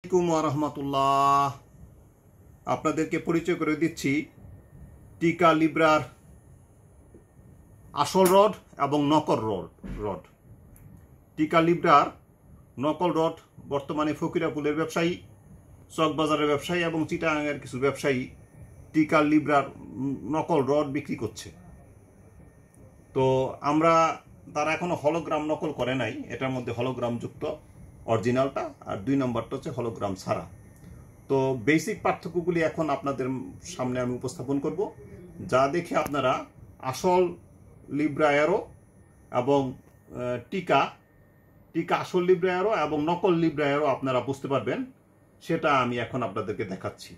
আলাইকুম রহমতুল্লাহ আপনাদেরকে পরিচয় করে দিচ্ছি টিকা লিব্রার আসল রড এবং নকল রড রড টিকা লিব্রার নকল রড বর্তমানে ফকিরাপুলের ব্যবসায়ী চকবাজারের ব্যবসায়ী এবং চিটাগাঙ্গের কিছু ব্যবসায়ী টিকা লিব্রার নকল রড বিক্রি করছে তো আমরা তারা এখনও হলোগ্রাম নকল করে নাই এটার মধ্যে হলোগ্রাম যুক্ত অরিজিনালটা আর দুই নম্বরটা হচ্ছে হলোগ্রাম ছাড়া তো বেসিক পার্থক্যগুলি এখন আপনাদের সামনে আমি উপস্থাপন করব যা দেখে আপনারা আসল লিব্রায়ারো এবং টিকা টিকা আসল লিব্রায়ারো এবং নকল লিব্রায়ারো আপনারা বুঝতে পারবেন সেটা আমি এখন আপনাদেরকে দেখাচ্ছি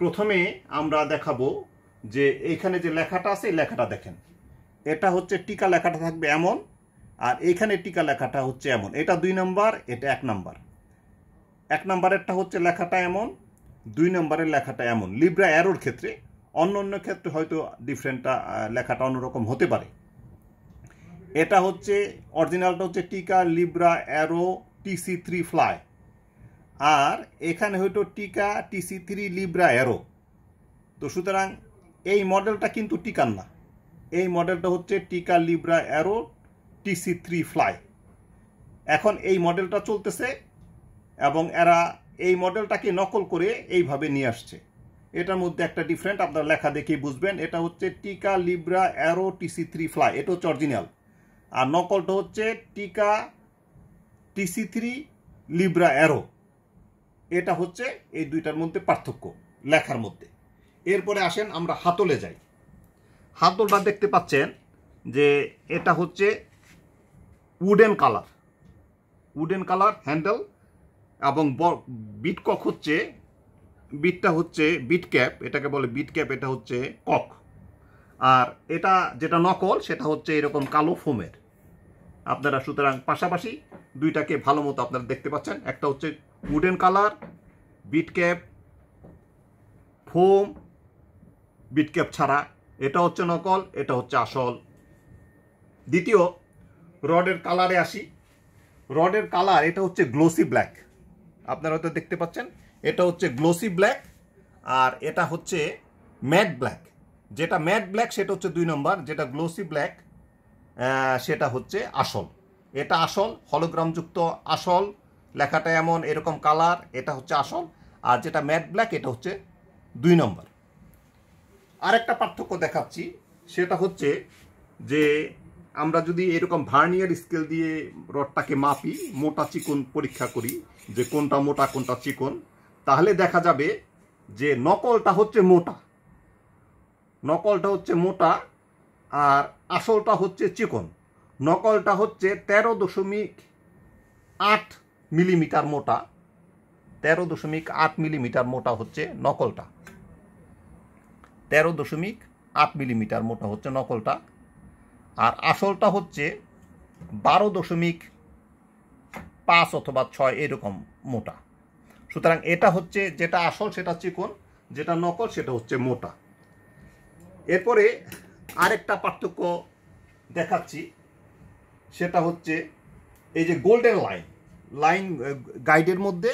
প্রথমে আমরা দেখাবো যে এইখানে যে লেখাটা আছে এই লেখাটা দেখেন এটা হচ্ছে টিকা লেখাটা থাকবে এমন আর এখানে টিকা লেখাটা হচ্ছে এমন এটা দুই নম্বর এটা এক নম্বর এক নম্বরেরটা হচ্ছে লেখাটা এমন দুই নম্বরের লেখাটা এমন লিব্রা অ্যারোর ক্ষেত্রে অন্য অন্য ক্ষেত্রে হয়তো ডিফারেন্টটা লেখাটা অন্যরকম হতে পারে এটা হচ্ছে অরিজিনালটা হচ্ছে Tica Libra Aero TC three fly আর এখানে হয়তো টিকা টিসি থ্রি লিব্রা অ্যারো তো সুতরাং এই মডেলটা কিন্তু টিকার না এই মডেলটা হচ্ছে Tica Libra Aero TC three fly এখন এই মডেলটা চলতেছে এবং এরা এই মডেলটাকে নকল করে এইভাবে নিয়ে আসছে এটার মধ্যে একটা ডিফারেন্ট আপনারা লেখা দেখে বুঝবেন এটা হচ্ছে Tica Libra Aero TC three fly এটা হচ্ছে অরিজিনাল আর নকলটা হচ্ছে টিকা টিসি থ্রি লিব্রা অ্যারো এটা হচ্ছে এই দুইটার মধ্যে পার্থক্য লেখার মধ্যে এরপরে আসেন আমরা হাতলে যাই হাতলটা দেখতে পাচ্ছেন যে এটা হচ্ছে wooden colour wooden colour handle এবং কক হচ্ছে বিটটা হচ্ছে বিট ক্যাপ এটাকে বলে বিট ক্যাপ এটা হচ্ছে কক আর এটা যেটা নকল সেটা হচ্ছে এরকম কালো ফোমের আপনারা সুতরাং পাশাপাশি দুইটাকে ভালো মতো আপনারা দেখতে পাচ্ছেন একটা হচ্ছে wooden colour bit cap foam bit cap ছাড়া এটা হচ্ছে নকল এটা হচ্ছে আসল দ্বিতীয় রডের কালারে আসি রডের কালার এটা হচ্ছে গ্লোসি ব্ল্যাক আপনারা হয়তো দেখতে পাচ্ছেন এটা হচ্ছে গ্লোসি ব্ল্যাক আর এটা হচ্ছে ম্যাট ব্ল্যাক যেটা ম্যাট ব্ল্যাক সেটা হচ্ছে দুই নম্বর যেটা গ্লোসি ব্ল্যাক সেটা হচ্ছে আসল এটা আসল হলোগ্রামযুক্ত আসল লেখাটা এমন এরকম কালার এটা হচ্ছে আসল আর যেটা ম্যাট ব্ল্যাক এটা হচ্ছে দুই নম্বর আরেকটা পার্থক্য দেখাচ্ছি সেটা হচ্ছে যে আমরা যদি এরকম ভার্নিয়ার স্কেল দিয়ে রডটাকে মাপি মোটা চিকন পরীক্ষা করি যে কোনটা মোটা কোনটা চিকন তাহলে দেখা যাবে যে নকলটা হচ্ছে মোটা নকলটা হচ্ছে মোটা আর আসলটা হচ্ছে চিকন নকলটা হচ্ছে তেরো দশমিক আট মিলিমিটার মোটা তেরো দশমিক আট মিলিমিটার মোটা হচ্ছে নকলটা তেরো দশমিক আট মিলিমিটার মোটা হচ্ছে নকলটা আর আসলটা হচ্ছে বারো দশমিক পাঁচ অথবা ছয় এরকম মোটা সুতরাং এটা হচ্ছে যেটা আসল সেটা চিকন যেটা নকল সেটা হচ্ছে মোটা এরপরে আরেকটা পার্থক্য দেখাচ্ছি সেটা হচ্ছে এই যে গোল্ডেন লাইন লাইন গাইডের মধ্যে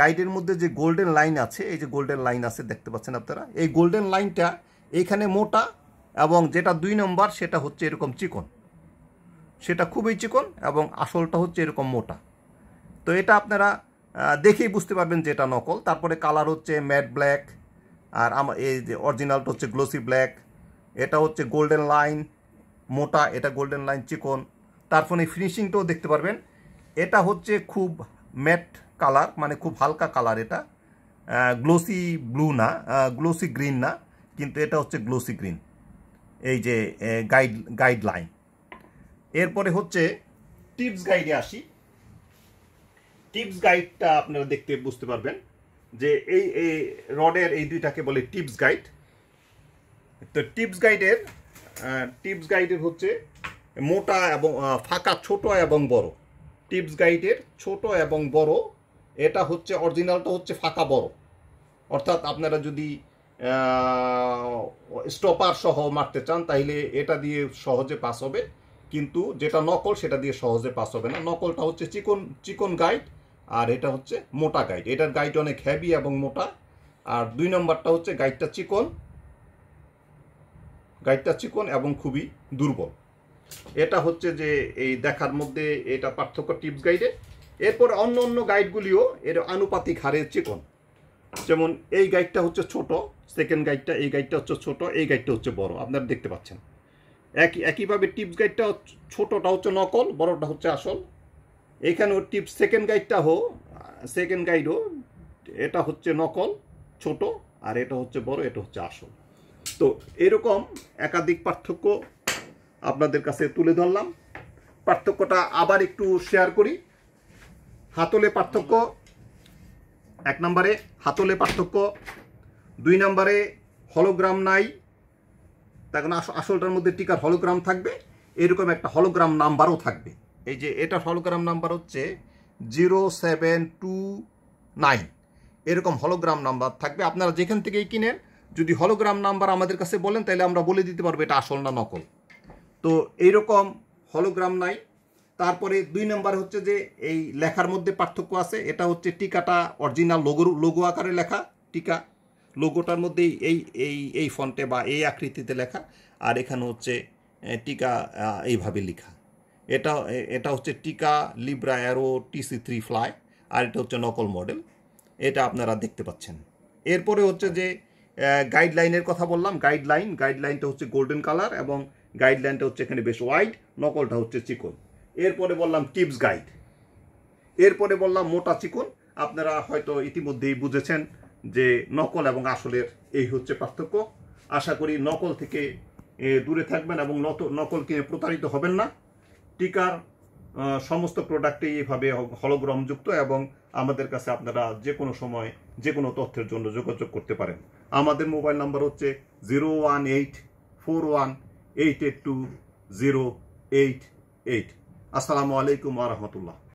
গাইডের মধ্যে যে গোল্ডেন লাইন আছে এই যে গোল্ডেন লাইন আছে দেখতে পাচ্ছেন আপনারা এই গোল্ডেন লাইনটা এইখানে মোটা এবং যেটা দুই নম্বর সেটা হচ্ছে এরকম চিকন সেটা খুবই চিকন এবং আসলটা হচ্ছে এরকম মোটা তো এটা আপনারা দেখেই বুঝতে পারবেন যে এটা নকল তারপরে কালার হচ্ছে ম্যাট ব্ল্যাক আর আমার এই যে অরিজিনালটা হচ্ছে গ্লোসি ব্ল্যাক এটা হচ্ছে গোল্ডেন লাইন মোটা এটা গোল্ডেন লাইন চিকন তারপরে ফিনিশিংটাও দেখতে পারবেন এটা হচ্ছে খুব ম্যাট কালার মানে খুব হালকা কালার এটা গ্লোসি ব্লু না গ্লোসি গ্রিন না কিন্তু এটা হচ্ছে গ্লোসি গ্রিন এই যে গাইড গাইডলাইন এরপরে হচ্ছে টিপস গাইডে আসি টিপস গাইডটা আপনারা দেখতে বুঝতে পারবেন যে এই এই রডের এই দুইটাকে বলে টিপস গাইড তো টিপস গাইডের টিপস গাইডের হচ্ছে মোটা এবং ফাঁকা ছোট এবং বড় টিপস গাইডের ছোট এবং বড় এটা হচ্ছে অরিজিনালটা হচ্ছে ফাঁকা বড় অর্থাৎ আপনারা যদি স্টপার সহ মারতে চান তাহলে এটা দিয়ে সহজে পাস হবে কিন্তু যেটা নকল সেটা দিয়ে সহজে পাস হবে না নকলটা হচ্ছে চিকন চিকন গাইড আর এটা হচ্ছে মোটা গাইড এটার গাইড অনেক হ্যাভি এবং মোটা আর দুই নম্বরটা হচ্ছে গাইডটা চিকন গাইডটা চিকন এবং খুবই দুর্বল এটা হচ্ছে যে এই দেখার মধ্যে এটা পার্থক্য টিপস গাইডে এরপর অন্য অন্য গাইডগুলিও এর আনুপাতিক হারে চিকন যেমন এই গাইডটা হচ্ছে ছোট সেকেন্ড গাইডটা এই গাইডটা হচ্ছে ছোট এই গাইডটা হচ্ছে বড় আপনারা দেখতে পাচ্ছেন একই একইভাবে টিপস গাইডটা ছোটটা হচ্ছে নকল বড়টা হচ্ছে আসল এখানেও টিপস সেকেন্ড গাইডটা হো সেকেন্ড গাইডও এটা হচ্ছে নকল ছোট আর এটা হচ্ছে বড় এটা হচ্ছে আসল তো এরকম একাধিক পার্থক্য আপনাদের কাছে তুলে ধরলাম পার্থক্যটা আবার একটু শেয়ার করি হাতলে পার্থক্য এক নম্বরে হাতলে পার্থক্য দুই নম্বরে হলোগ্রাম নাই তার আসলটার মধ্যে টিকার হলোগ্রাম থাকবে এরকম একটা হলোগ্রাম নাম্বারও থাকবে এই যে এটা হলোগ্রাম নাম্বার হচ্ছে জিরো সেভেন টু নাইন এরকম হলোগ্রাম নাম্বার থাকবে আপনারা যেখান থেকেই কিনেন যদি হলোগ্রাম নাম্বার আমাদের কাছে বলেন তাহলে আমরা বলে দিতে পারবো এটা আসল না নকল তো এইরকম হলোগ্রাম নাই তারপরে দুই নাম্বার হচ্ছে যে এই লেখার মধ্যে পার্থক্য আছে এটা হচ্ছে টিকাটা অরিজিনাল লোগো লোগো আকারে লেখা টিকা লোগোটার মধ্যেই এই এই এই ফন্টে বা এই আকৃতিতে লেখা আর এখানে হচ্ছে টিকা এইভাবে লেখা এটা এটা হচ্ছে Tica Libra Aero TC three fly আর এটা হচ্ছে নকল মডেল এটা আপনারা দেখতে পাচ্ছেন এরপরে হচ্ছে যে গাইডলাইনের কথা বললাম গাইডলাইন গাইডলাইনটা হচ্ছে গোল্ডেন কালার এবং গাইডলাইনটা হচ্ছে এখানে বেশ হোয়াইট নকলটা হচ্ছে চিকন এরপরে বললাম টিপস গাইড এরপরে বললাম মোটা চিকন আপনারা হয়তো ইতিমধ্যেই বুঝেছেন যে নকল এবং আসলের এই হচ্ছে পার্থক্য আশা করি নকল থেকে দূরে থাকবেন এবং নকল কিনে প্রতারিত হবেন না টিকার সমস্ত প্রোডাক্টেই এভাবে হলগ্রমযুক্ত এবং আমাদের কাছে আপনারা যে কোনো সময় যে কোনো তথ্যের জন্য যোগাযোগ করতে পারেন আমাদের মোবাইল নাম্বার হচ্ছে zero one eight four one eight eight two zero eight eight আসসালামু আলাইকুম আ রহমতুল্লাহ